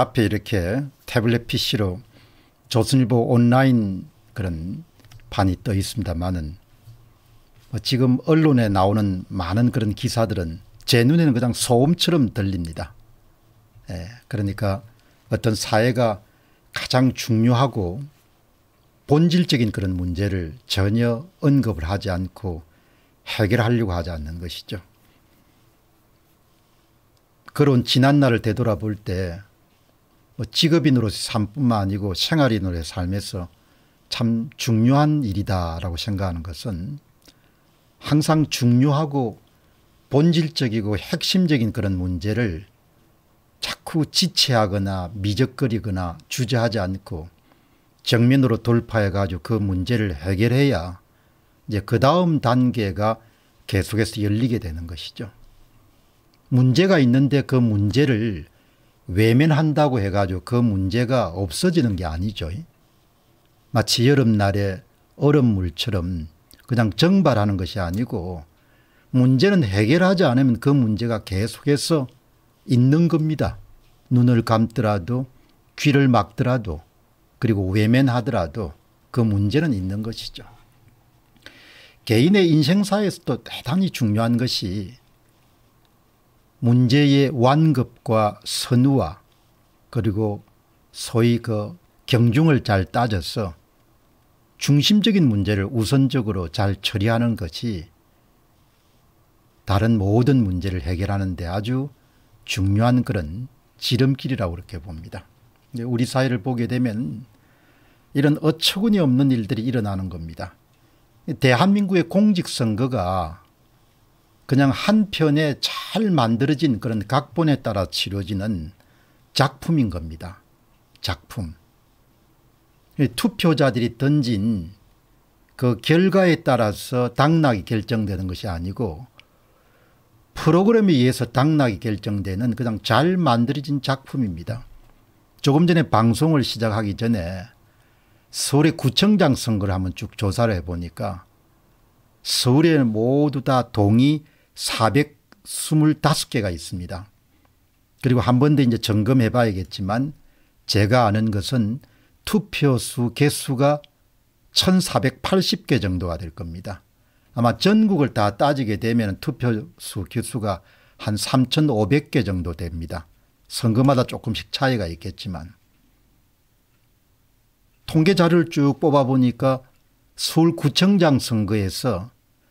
앞에 이렇게 태블릿 PC로 조선일보 온라인 그런 판이 떠 있습니다만은 뭐 지금 언론에 나오는 많은 그런 기사들은 제 눈에는 그냥 소음처럼 들립니다. 예, 그러니까 어떤 사회가 가장 중요하고 본질적인 그런 문제를 전혀 언급을 하지 않고 해결하려고 하지 않는 것이죠. 그런 지난날을 되돌아볼 때뭐 직업인으로서 삶뿐만 아니고 생활인으로의 삶에서 참 중요한 일이다라고 생각하는 것은 항상 중요하고 본질적이고 핵심적인 그런 문제를 자꾸 지체하거나 미적거리거나 주저하지 않고 정면으로 돌파해 가지고 그 문제를 해결해야 이제 그 다음 단계가 계속해서 열리게 되는 것이죠. 문제가 있는데 그 문제를 외면한다고 해가지고 그 문제가 없어지는 게 아니죠. 마치 여름날에 얼음물처럼 그냥 정발하는 것이 아니고 문제는 해결하지 않으면 그 문제가 계속해서 있는 겁니다. 눈을 감더라도 귀를 막더라도 그리고 외면하더라도 그 문제는 있는 것이죠. 개인의 인생사에서도 대단히 중요한 것이 문제의 완급과 선우와 그리고 소위 그 경중을 잘 따져서 중심적인 문제를 우선적으로 잘 처리하는 것이 다른 모든 문제를 해결하는데 아주 중요한 그런 지름길이라고 그렇게 봅니다. 우리 사회를 보게 되면 이런 어처구니 없는 일들이 일어나는 겁니다. 대한민국의 공직선거가 그냥 한 편에 잘 만들어진 그런 각본에 따라 치러지는 작품인 겁니다. 작품. 투표자들이 던진 그 결과에 따라서 당락이 결정되는 것이 아니고 프로그램에 의해서 당락이 결정되는 그냥 잘 만들어진 작품입니다. 조금 전에 방송을 시작하기 전에 서울의 구청장 선거를 한번 쭉 조사를 해보니까 서울에 모두 다 동의 425개가 있습니다. 그리고 한 번 더 이제 점검해 봐야겠지만 제가 아는 것은 투표수 개수가 1480개 정도가 될 겁니다. 아마 전국을 다 따지게 되면 투표수 개수가 한 3,500개 정도 됩니다. 선거마다 조금씩 차이가 있겠지만 통계 자료를 쭉 뽑아보니까 서울구청장 선거에서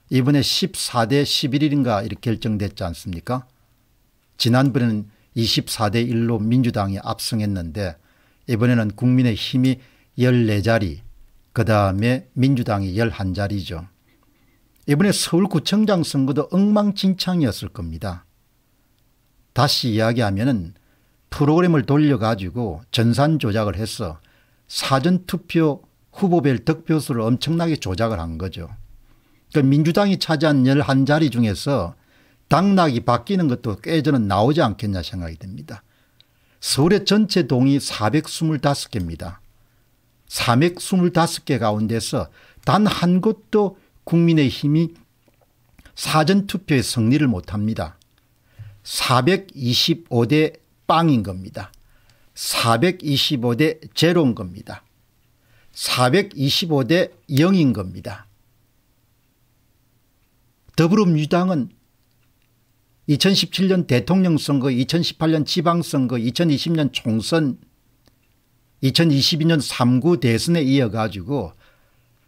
이번에 14대 11인가 일 이렇게 결정됐지 않습니까? 지난번에는 24대 1로 민주당이 압승했는데 이번에는 국민의 힘이 14자리, 그 다음에 민주당이 11자리죠. 이번에 서울구청장 선거도 엉망진창이었을 겁니다. 다시 이야기하면은 프로그램을 돌려가지고 전산 조작을 해서 사전투표 후보별 득표수를 엄청나게 조작을 한 거죠. 그 민주당이 차지한 11자리 중에서 당락이 바뀌는 것도 꽤 저는 나오지 않겠냐 생각이 듭니다. 서울의 전체 동이 425개입니다. 425개 가운데서 단 한 곳도 국민의힘이 사전투표에 승리를 못합니다. 425대 빵인 겁니다. 425대 제로인 겁니다. 425대 0인 겁니다. 더불어민주당은 2017년 대통령 선거, 2018년 지방선거, 2020년 총선, 2022년 3구 대선에 이어가지고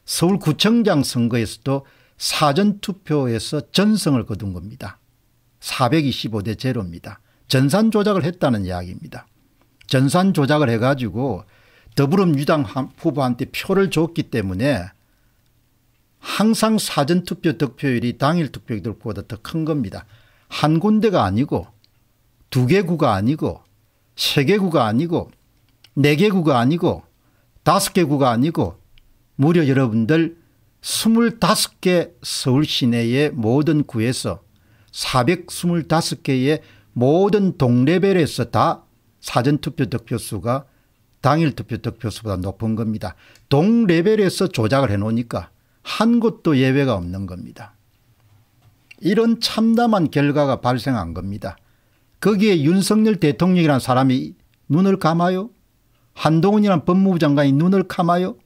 서울구청장 선거에서도 사전투표에서 전성을 거둔 겁니다. 425대 제로입니다. 전산 조작을 했다는 이야기입니다. 전산 조작을 해가지고 더불어민주당 후보한테 표를 줬기 때문에 항상 사전투표 득표율이 당일 투표 율보다더 큰 겁니다. 한 군데가 아니고 두 개 구가 아니고 세 개 구가 아니고 네 개 구가 아니고 다섯 개 구가 아니고 무려 여러분들 25개 서울 시내의 모든 구에서 425개의 모든 동레벨에서 다 사전투표 득표수가 당일 투표 득표수보다 높은 겁니다. 동레벨에서 조작을 해놓으니까 한 곳도 예외가 없는 겁니다. 이런 참담한 결과가 발생한 겁니다. 거기에 윤석열 대통령이란 사람이 눈을 감아요? 한동훈이란 법무부 장관이 눈을 감아요?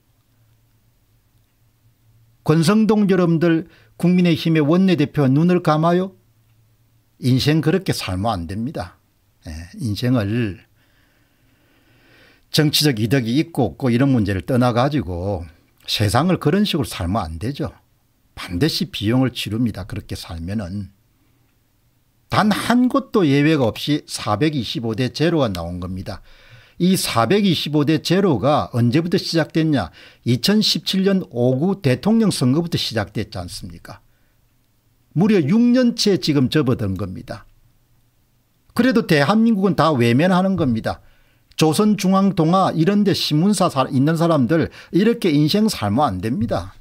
권성동 여러분들 국민의힘의 원내대표가 눈을 감아요? 인생 그렇게 살면 안 됩니다. 예, 인생을 정치적 이득이 있고 없고 이런 문제를 떠나가지고 세상을 그런 식으로 살면 안 되죠. 반드시 비용을 치릅니다. 그렇게 살면은. 단 한 곳도 예외가 없이 425대 제로가 나온 겁니다. 이 425대 제로가 언제부터 시작됐냐 2017년 5구 대통령 선거부터 시작됐지 않습니까 무려 6년째 지금 접어든 겁니다. 그래도 대한민국은 다 외면하는 겁니다. 조선중앙동화 이런 데 신문사 있는 사람들 이렇게 인생 살면 안 됩니다.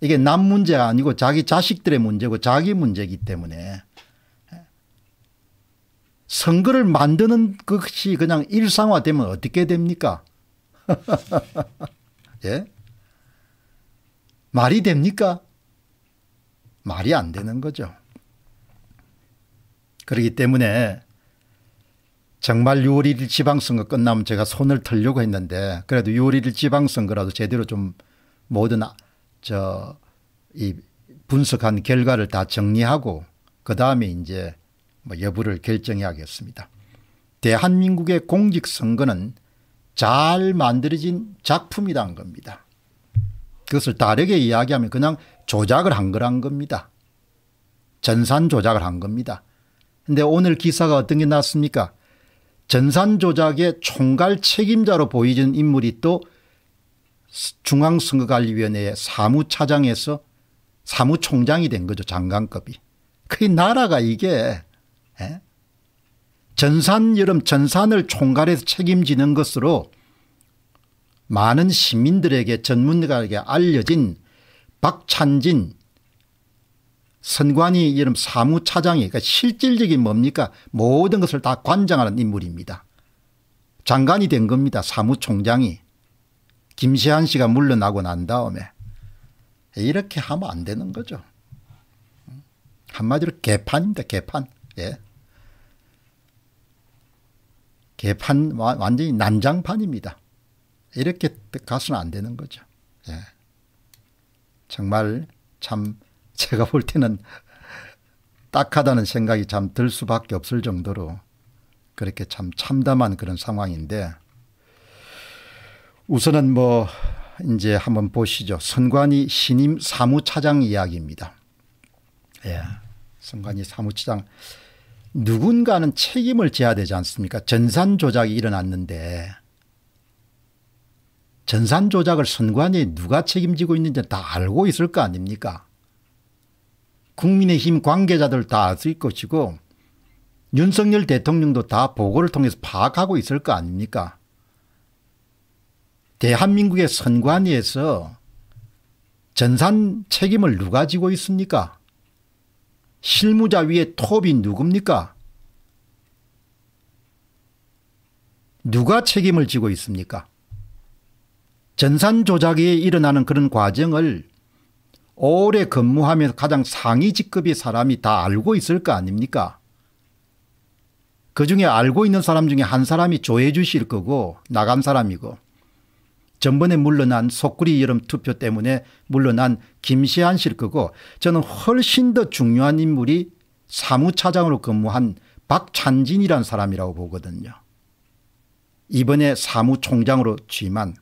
이게 남 문제가 아니고 자기 자식들의 문제고 자기 문제이기 때문에 선거를 만드는 것이 그냥 일상화되면 어떻게 됩니까? 예? 말이 됩니까? 말이 안 되는 거죠. 그렇기 때문에 정말 6월 1일 지방선거 끝나면 제가 손을 털려고 했는데 그래도 6월 1일 지방선거라도 제대로 좀 모든 아, 저이 분석한 결과를 다 정리하고 그 다음에 이제 뭐 여부를 결정해야겠습니다. 대한민국의 공직선거는 잘 만들어진 작품이란 겁니다. 그것을 다르게 이야기하면 그냥 조작을 한 거란 겁니다. 전산 조작을 한 겁니다. 근데 오늘 기사가 어떤 게 났습니까? 전산 조작의 총괄 책임자로 보이는 인물이 또 중앙선거관리위원회의 사무차장에서 사무총장이 된 거죠 장관급이. 그 나라가 이게 에? 예? 전산 여름 전산을 총괄해서 책임지는 것으로 많은 시민들에게 전문가에게 알려진 박찬진 선관위 이름 사무차장이 그러니까 실질적인 뭡니까 모든 것을 다 관장하는 인물입니다. 장관이 된 겁니다. 사무총장이. 김세한 씨가 물러나고 난 다음에 이렇게 하면 안 되는 거죠. 한마디로 개판입니다. 개판. 예. 개판 완전히 난장판입니다. 이렇게 가서는 안 되는 거죠. 예. 정말 참 제가 볼 때는 딱하다는 생각이 참 들 수밖에 없을 정도로 그렇게 참 참담한 그런 상황인데 우선은 뭐 이제 한번 보시죠. 선관위 신임 사무차장 이야기입니다. 예. 선관위 사무차장 누군가는 책임을 져야 되지 않습니까? 전산 조작이 일어났는데 전산 조작을 선관위 누가 책임지고 있는지 다 알고 있을 거 아닙니까? 국민의힘 관계자들 다쓸 것이고 윤석열 대통령도 다 보고를 통해서 파악하고 있을 거 아닙니까 대한민국의 선관위에서 전산 책임을 누가 지고 있습니까 실무자 위에 톱이 누굽니까 누가 책임을 지고 있습니까 전산 조작이 일어나는 그런 과정을 오래 근무하면서 가장 상위 직급의 사람이 다 알고 있을 거 아닙니까? 그 중에 알고 있는 사람 중에 한 사람이 조해 주실 거고 나간 사람이고 전번에 물러난 속구리 여름 투표 때문에 물러난 김시한 씨일 거고 저는 훨씬 더 중요한 인물이 사무차장으로 근무한 박찬진이란 사람이라고 보거든요. 이번에 사무총장으로 취임한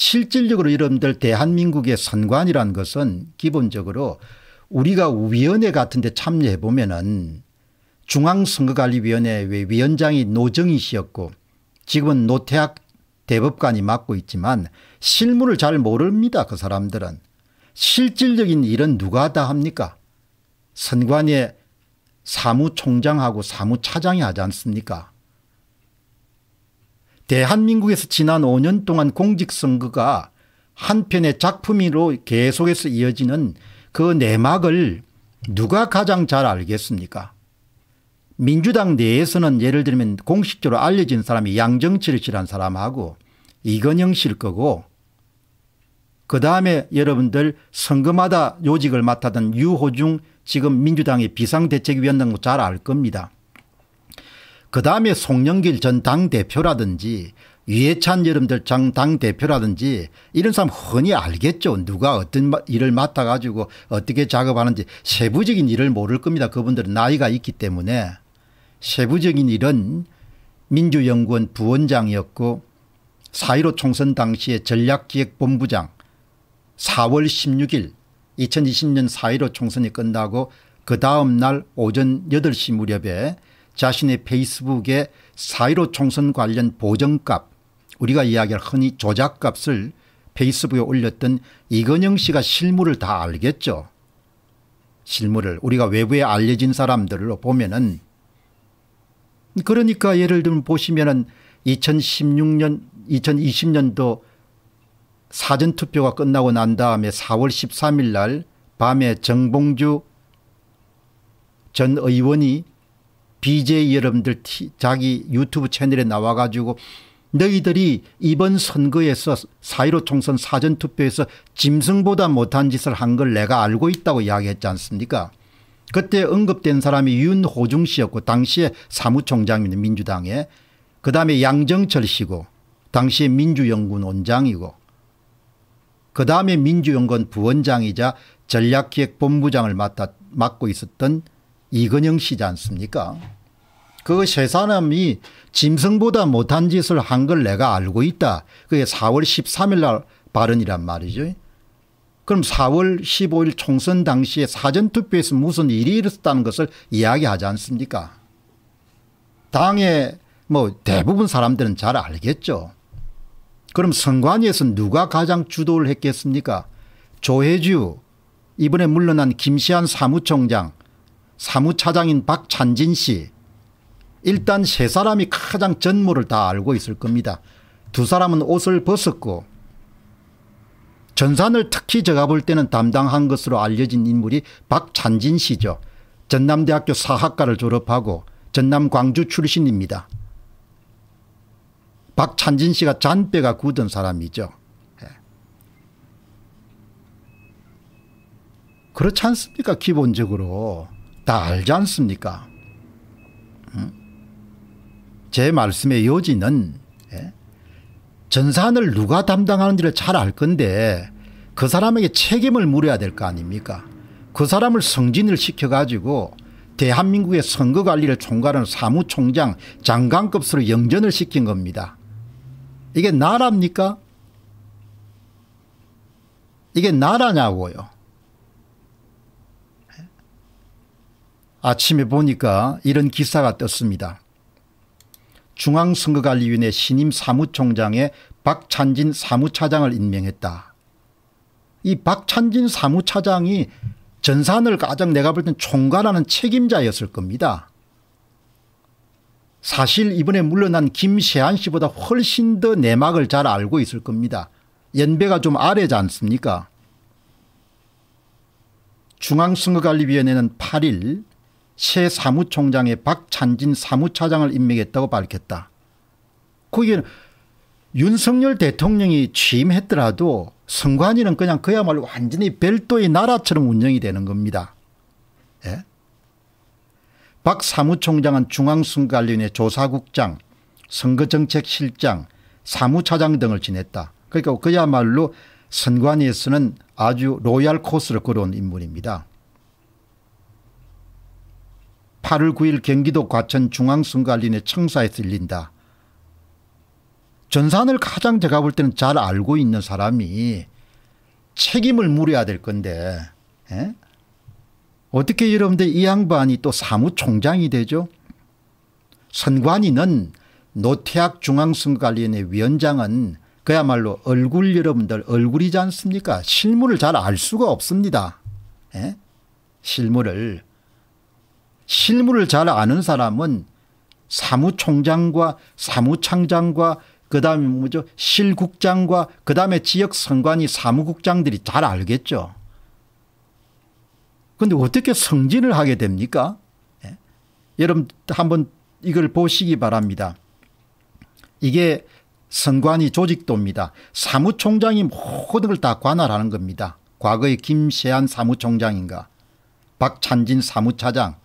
실질적으로 여러분들 대한민국의 선관이라는 것은 기본적으로 우리가 위원회 같은 데 참여해 보면은 중앙선거관리위원회 위원장이 노정이시였고 지금은 노태학 대법관이 맡고 있지만 실무를 잘 모릅니다. 그 사람들은. 실질적인 일은 누가 다 합니까? 선관위의 사무총장하고 사무차장이 하지 않습니까? 대한민국에서 지난 5년 동안 공직선거가 한편의 작품으로 계속해서 이어지는 그 내막을 누가 가장 잘 알겠습니까 민주당 내에서는 예를 들면 공식적으로 알려진 사람이 양정철 씨란 사람하고 이건영 씨일 거고 그다음에 여러분들 선거마다 요직을 맡았던 유호중 지금 민주당의 비상대책위원장도 잘 알 겁니다. 그 다음에 송영길 전 당대표라든지 유해찬 여러분들 장 당대표라든지 이런 사람 흔히 알겠죠. 누가 어떤 일을 맡아 가지고 어떻게 작업하는지 세부적인 일을 모를 겁니다. 그분들은 나이가 있기 때문에 세부적인 일은 민주연구원 부원장이었고 4.15 총선 당시에 전략기획본부장 4월 16일 2020년 4.15 총선이 끝나고 그 다음 날 오전 8시 무렵에 자신의 페이스북에 사1로 총선 관련 보정값 우리가 이야기할 흔히 조작값을 페이스북에 올렸던 이건영 씨가 실물을 다 알겠죠. 실물을 우리가 외부에 알려진 사람들로 보면은 그러니까 예를 들면 보시면은 2016년 2020년도 사전투표가 끝나고 난 다음에 4월 13일 날 밤에 정봉주 전 의원이 BJ 여러분들 자기 유튜브 채널에 나와 가지고 너희들이 이번 선거에서 사일오 총선 사전투표에서 짐승보다 못한 짓을 한 걸 내가 알고 있다고 이야기했지 않습니까 그때 언급된 사람이 윤호중 씨였고 당시에 사무총장입니다 민주당에 그다음에 양정철 씨고 당시 에 민주연구원 원장이고 그다음에 민주연구원 부원장이자 전략기획본부장을 맡아, 맡고 있었던 이건영 씨지 않습니까? 그 세 사람이 짐승보다 못한 짓을 한 걸 내가 알고 있다. 그게 4월 13일 날 발언이란 말이죠. 그럼 4월 15일 총선 당시에 사전투표에서 무슨 일이 일었다는 것을 이야기하지 않습니까? 당의 뭐 대부분 사람들은 잘 알겠죠. 그럼 선관위에서 누가 가장 주도를 했겠습니까? 조혜주 이번에 물러난 김시한 사무총장 사무차장인 박찬진 씨 일단 세 사람이 가장 전모를 다 알고 있을 겁니다. 두 사람은 옷을 벗었고 전산을 특히 제가 볼 때는 담당한 것으로 알려진 인물이 박찬진 씨죠. 전남대학교 사학과를 졸업하고 전남 광주 출신입니다. 박찬진 씨가 잔뼈가 굳은 사람이죠. 예. 그렇지 않습니까 기본적으로. 다 알지 않습니까? 제 말씀의 요지는 예? 전산을 누가 담당하는지를 잘 알 건데 그 사람에게 책임을 물어야 될 거 아닙니까? 그 사람을 승진을 시켜가지고 대한민국의 선거관리를 총괄하는 사무총장 장관급으로 영전을 시킨 겁니다. 이게 나라입니까? 이게 나라냐고요. 아침에 보니까 이런 기사가 떴습니다. 중앙선거관리위원회 신임 사무총장에 박찬진 사무차장을 임명했다. 이 박찬진 사무차장이 전산을 가장 내가 볼 땐 총괄하는 책임자였을 겁니다. 사실 이번에 물러난 김세한 씨보다 훨씬 더 내막을 잘 알고 있을 겁니다. 연배가 좀 아래지 않습니까? 중앙선거관리위원회는 8일 새 사무총장에 박찬진 사무차장을 임명했다고 밝혔다. 거기 윤석열 대통령이 취임했더라도 선관위는 그냥 그야말로 완전히 별도의 나라처럼 운영이 되는 겁니다. 예? 박 사무총장은 중앙선관위원회 조사국장, 선거정책실장, 사무차장 등을 지냈다. 그러니까 그야말로 선관위에서는 아주 로얄 코스를 걸어온 인물입니다. 8월 9일 경기도 과천 중앙선관리내 청사에서 열린다. 전산을 가장 제가 볼 때는 잘 알고 있는 사람이 책임을 물어야 될 건데 에? 예? 어떻게 여러분들 이 양반이 또 사무총장이 되죠? 선관위는 노태학 중앙선관리위원회 위원장은 그야말로 얼굴 여러분들 얼굴이지 않습니까? 실물을 잘알 수가 없습니다. 에? 예? 실물을 실무를 잘 아는 사람은 사무총장과 사무창장과 그다음에 뭐죠 실국장과 그다음에 지역 선관위 사무국장들이 잘 알겠죠. 그런데 어떻게 승진을 하게 됩니까? 예. 여러분 한번 이걸 보시기 바랍니다. 이게 선관위 조직도입니다. 사무총장이 모든 걸 다 관할하는 겁니다. 과거에 김세한 사무총장인가 박찬진 사무차장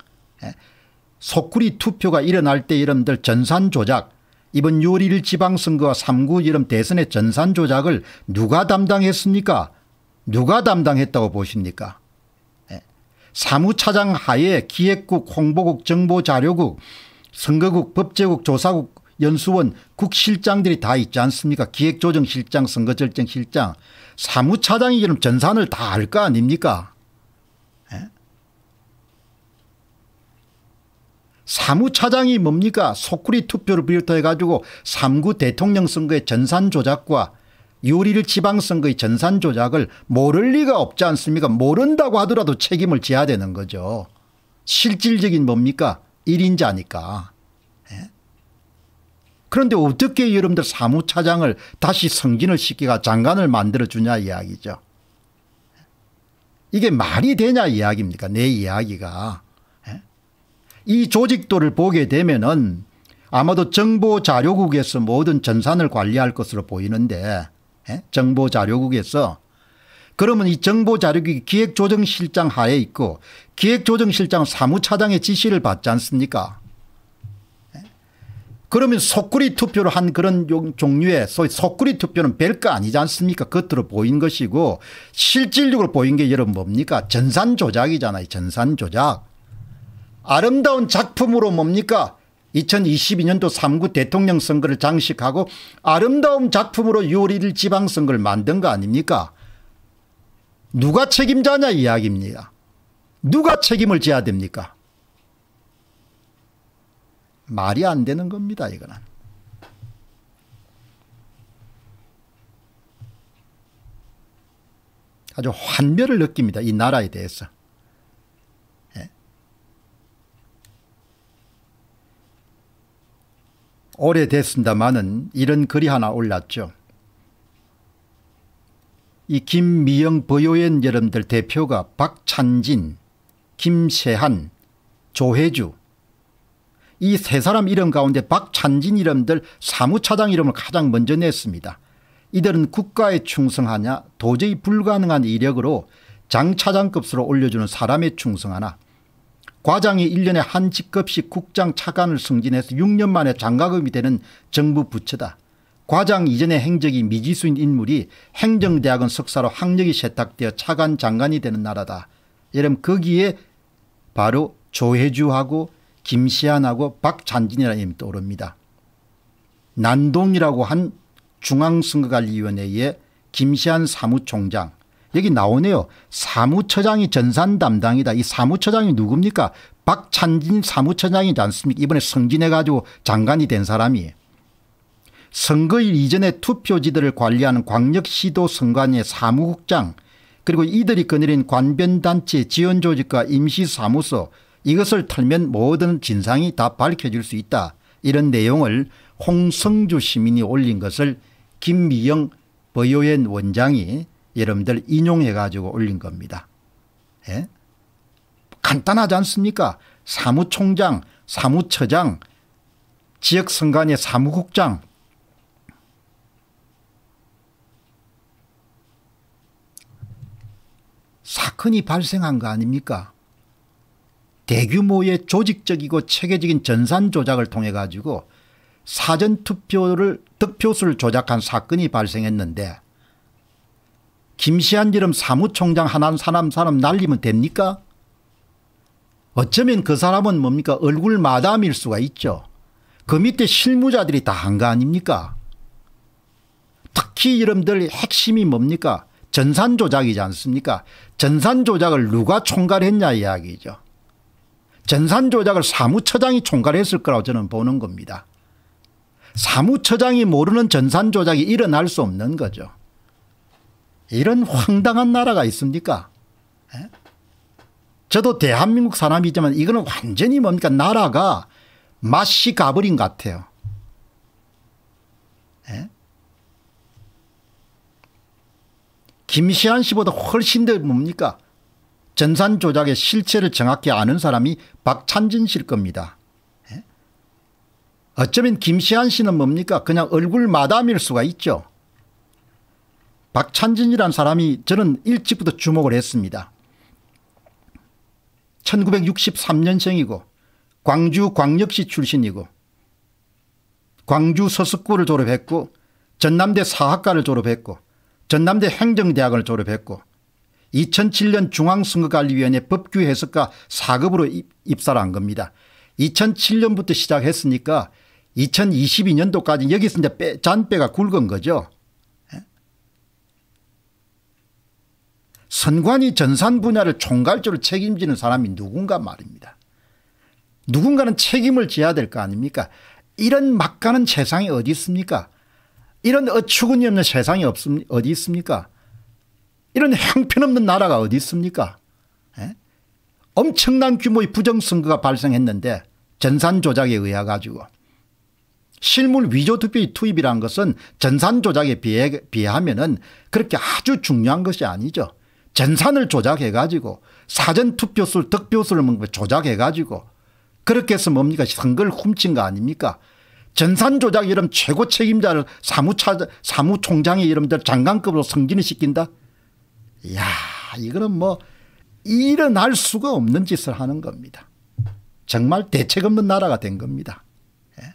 속구리 예. 투표가 일어날 때이러들 전산조작 이번 6월 1일 지방선거와 3구 이름 대선의 전산조작을 누가 담당했습니까 누가 담당했다고 보십니까 예. 사무차장 하에 기획국 홍보국 정보자료국 선거국 법제국 조사국 연수원 국실장들이 다 있지 않습니까 기획조정실장 선거절정실장 사무차장이 그럼 전산을 다알거 아닙니까 사무차장이 뭡니까 소쿠리 투표를 비롯해 가지고 3구 대통령 선거의 전산 조작과 유리를 지방선거의 전산 조작을 모를 리가 없지 않습니까 모른다고 하더라도 책임을 져야 되는 거죠. 실질적인 뭡니까 1인자니까. 예? 그런데 어떻게 여러분들 사무차장을 다시 승진을 시키가 장관을 만들어주냐 이야기죠. 이게 말이 되냐 이야기입니까 내 이야기가. 이 조직도를 보게 되면은 아마도 정보자료국에서 모든 전산을 관리할 것으로 보이는데 예? 정보자료국에서 그러면 이 정보자료국이 기획조정실장 하에 있고 기획조정실장 사무차장의 지시를 받지 않습니까 예? 그러면 속구리 투표를 한 그런 종류의 소위 속구리 투표는 별거 아니지 않습니까 겉으로 보인 것이고 실질적으로 보인 게 여러분 뭡니까 전산조작이잖아요 전산조작 아름다운 작품으로 뭡니까 2022년도 3구 대통령 선거를 장식하고 아름다운 작품으로 6월 1일 지방선거를 만든 거 아닙니까 누가 책임자냐 이야기입니다 누가 책임을 져야 됩니까 말이 안 되는 겁니다 이거는 아주 환멸을 느낍니다 이 나라에 대해서 오래됐습니다마는 이런 글이 하나 올랐죠. 이 김미영 버요엔 여러분들 대표가 박찬진, 김세한, 조혜주 이 세 사람 이름 가운데 박찬진 이름들 사무차장 이름을 가장 먼저 냈습니다. 이들은 국가에 충성하냐 도저히 불가능한 이력으로 장차장급수로 올려주는 사람에 충성하나 과장이 1년에 한 직급씩 국장 차관을 승진해서 6년 만에 장가금이 되는 정부 부처다. 과장 이전의 행적이 미지수인 인물이 행정대학원 석사로 학력이 세탁되어 차관 장관이 되는 나라다. 여러분 거기에 바로 조혜주하고 김시안하고 박찬진이라는 이름이 떠오릅니다. 난동이라고 한 중앙선거관리위원회의 김시안 사무총장 여기 나오네요. 사무처장이 전산 담당이다. 이 사무처장이 누굽니까? 박찬진 사무처장이지 않습니까? 이번에 승진해가지고 장관이 된 사람이. 선거일 이전에 투표지들을 관리하는 광역시도 선관위의 사무국장 그리고 이들이 거느린 관변단체 지원조직과 임시사무소 이것을 털면 모든 진상이 다 밝혀질 수 있다. 이런 내용을 홍성주 시민이 올린 것을 김미영 버요엔 원장이 여러분들 인용해 가지고 올린 겁니다. 예? 간단하지 않습니까? 사무총장, 사무처장, 지역선관위 사무국장 사건이 발생한 거 아닙니까? 대규모의 조직적이고 체계적인 전산 조작을 통해 가지고 사전투표를 득표수를 조작한 사건이 발생했는데 김시한 이름 사무총장 하나 사람 사람 날리면 됩니까? 어쩌면 그 사람은 뭡니까 얼굴 마담일 수가 있죠. 그 밑에 실무자들이 다 한 거 아닙니까? 특히 이름들 핵심이 뭡니까? 전산 조작이지 않습니까? 전산 조작을 누가 총괄했냐 이야기죠. 전산 조작을 사무처장이 총괄했을 거라고 저는 보는 겁니다. 사무처장이 모르는 전산 조작이 일어날 수 없는 거죠. 이런 황당한 나라가 있습니까? 에? 예? 저도 대한민국 사람이지만 이거는 완전히 뭡니까 나라가 맛이 가버린 것 같아요. 에? 예? 김시한 씨보다 훨씬 더 뭡니까 전산 조작의 실체를 정확히 아는 사람이 박찬진 씨일 겁니다. 에? 예? 어쩌면 김시한 씨는 뭡니까 그냥 얼굴 마담일 수가 있죠. 박찬진이라는 사람이 저는 일찍부터 주목을 했습니다. 1963년생이고 광주 광역시 출신이고 광주 서석구를 졸업했고 전남대 사학과를 졸업했고 전남대 행정대학을 졸업했고 2007년 중앙선거관리위원회 법규해석과 4급으로 입사를 한 겁니다. 2007년부터 시작했으니까 2022년도까지 여기서 이제 잔뼈가 굵은 거죠. 선관위 전산 분야를 총괄적으로 책임지는 사람이 누군가 말입니다. 누군가는 책임을 져야 될 거 아닙니까? 이런 막가는 세상이 어디 있습니까? 이런 어처구니 없는 세상이 없음, 어디 있습니까? 이런 형편없는 나라가 어디 있습니까? 에? 예? 엄청난 규모의 부정선거가 발생했는데 전산 조작에 의해 가지고 실물 위조 투표 투입이라는 것은 전산 조작에 비해, 비하면은 그렇게 아주 중요한 것이 아니죠. 전산을 조작해가지고 사전투표수 를 득표수를 조작해가지고 그렇게 해서 뭡니까 선거를 훔친 거 아닙니까 전산 조작 이름 최고 책임자를 사무차, 사무총장의 이름들 장관급으로 승진을 시킨다 야 이거는 뭐 일어날 수가 없는 짓을 하는 겁니다 정말 대책 없는 나라가 된 겁니다 예.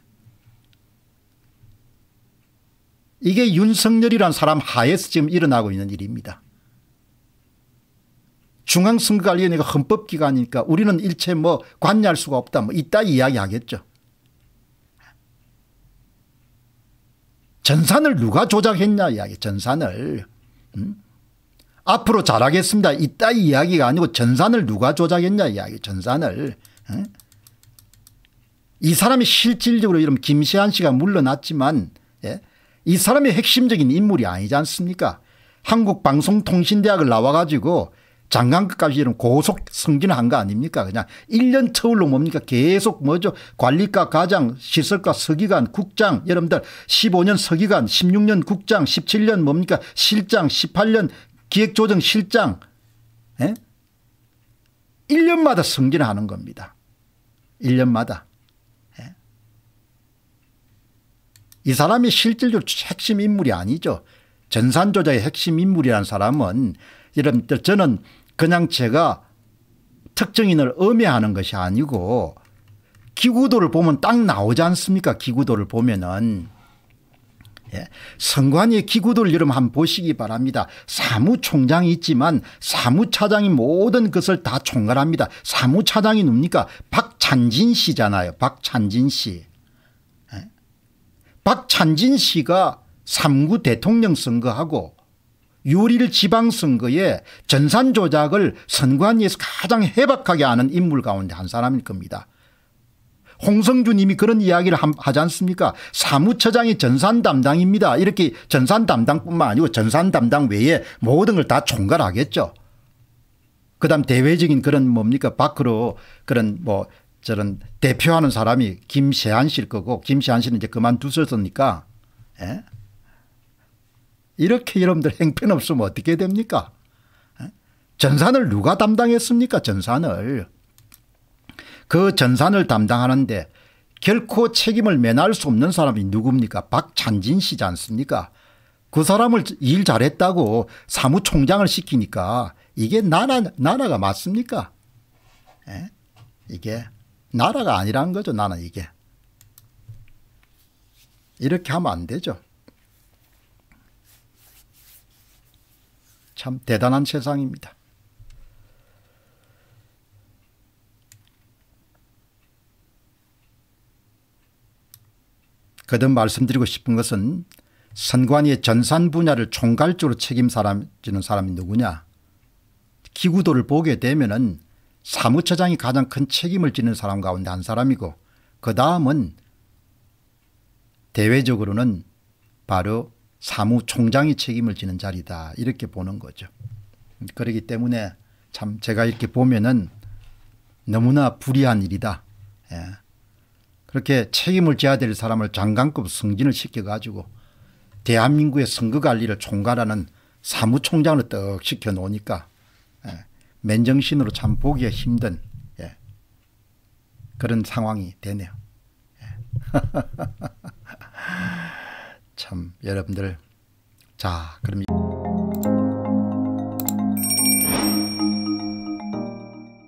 이게 윤석열이란 사람 하에서 지금 일어나고 있는 일입니다 중앙선거관리위원회가 헌법기관이니까 우리는 일체 뭐 관여할 수가 없다. 뭐 이따 이야기하겠죠. 전산을 누가 조작했냐 이야기 전산을 음? 앞으로 잘하겠습니다 이따 이야기가 아니고 전산을 누가 조작했냐 이야기 전산을 음? 이 사람이 실질적으로 이런 김세한 씨가 물러났지만 예? 이 사람이 핵심적인 인물이 아니지 않습니까 한국방송통신대학을 나와가지고 장관급까지는 고속 승진한 거 아닙니까 그냥 1년 처울로 뭡니까 계속 뭐죠 관리과 과장 시설과 서기관 국장 여러분들 15년 서기관 16년 국장 17년 뭡니까 실장 18년 기획조정 실장 예? 1년마다 승진하는 겁니다. 1년마다. 예? 이 사람이 실질적으로 핵심 인물이 아니죠. 전산조자의 핵심 인물이라는 사람은 이런 저는 그냥 제가 특정인을 음해하는 것이 아니고 기구도를 보면 딱 나오지 않습니까? 기구도를 보면은. 예. 선관위의 기구도를 여러분 한번 보시기 바랍니다. 사무총장이 있지만 사무차장이 모든 것을 다 총괄합니다. 사무차장이 누굽니까? 박찬진 씨잖아요. 박찬진 씨. 예. 박찬진 씨가 3구 대통령 선거하고 유리를 지방선거에 전산 조작을 선관위에서 가장 해박하게 하는 인물 가운데 한 사람일 겁니다. 홍성주님이 그런 이야기를 하지 않습니까 사무처장이 전산 담당입니다. 이렇게 전산 담당뿐만 아니고 전산 담당 외에 모든 걸 다 총괄하겠죠. 그 다음 대외적인 그런 뭡니까 밖으로 그런 뭐 저런 대표하는 사람이 김세한 씨일 거고 김세한 씨는 이제 그만두셨으니까 예? 이렇게 여러분들 행편없으면 어떻게 됩니까? 전산을 누가 담당했습니까? 전산을. 그 전산을 담당하는데 결코 책임을 면할 수 없는 사람이 누굽니까? 박찬진 씨지 않습니까? 그 사람을 일 잘했다고 사무총장을 시키니까 이게 나라, 나라가 맞습니까? 에? 이게 나라가 아니란 거죠. 나는 이게. 이렇게 하면 안 되죠. 참 대단한 세상입니다. 거듭 말씀드리고 싶은 것은 선관위의 전산 분야를 총괄적으로 책임지는 사람이 누구냐 기구도를 보게 되면 은 사무처장이 가장 큰 책임을 지는 사람 가운데 한 사람이고 그 다음은 대외적으로는 바로 사무총장이 책임을 지는 자리다 이렇게 보는 거죠. 그러기 때문에 참 제가 이렇게 보면은 너무나 불이한 일이다. 예. 그렇게 책임을 져야 될 사람을 장관급 승진을 시켜가지고 대한민국의 선거 관리를 총괄하는 사무총장을 떡 시켜놓으니까 예. 맨정신으로 참 보기에 힘든 예. 그런 상황이 되네요. 예. 참 여러분들 자 그럼